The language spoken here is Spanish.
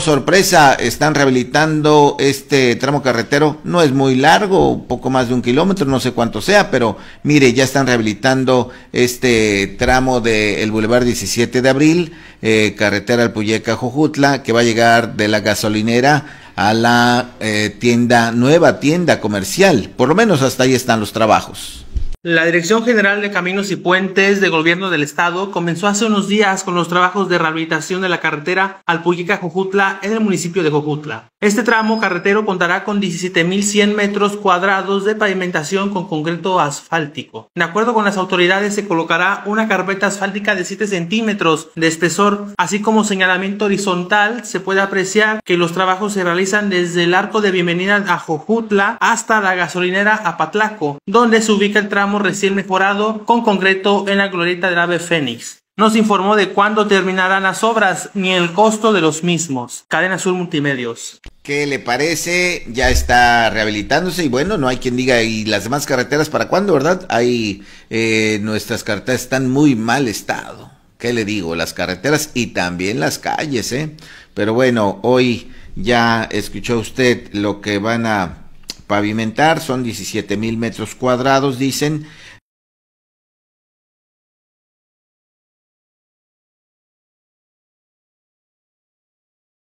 sorpresa, están rehabilitando este tramo carretero. No es muy largo, poco más de un kilómetro, no sé cuánto sea, pero mire, ya están rehabilitando este tramo del el Boulevard 17 de Abril, eh, carretera Puyeca Jojutla, que va a llegar de la gasolinera a la eh, tienda, nueva tienda comercial. Por lo menos hasta ahí están los trabajos. La Dirección General de Caminos y Puentes del Gobierno del Estado comenzó hace unos días con los trabajos de rehabilitación de la carretera Alpuyica-Jojutla en el municipio de Jojutla. Este tramo carretero contará con 17.100 metros cuadrados de pavimentación con concreto asfáltico. De acuerdo con las autoridades, se colocará una carpeta asfáltica de 7 centímetros de espesor, así como señalamiento horizontal. Se puede apreciar que los trabajos se realizan desde el arco de bienvenida a Jojutla hasta la gasolinera Apatlaco, donde se ubica el tramo recién mejorado con concreto en la glorieta del Ave Fénix. Nos informó de cuándo terminarán las obras ni el costo de los mismos. Cadena Sur Multimedios. ¿Qué le parece? Ya está rehabilitándose y bueno, no hay quien diga, ¿y las demás carreteras para cuándo, verdad? Ahí eh, nuestras carreteras están muy mal estado. ¿Qué le digo? Las carreteras y también las calles, ¿eh? Pero bueno, hoy ya escuchó usted lo que van a pavimentar, son 17 mil metros cuadrados, dicen,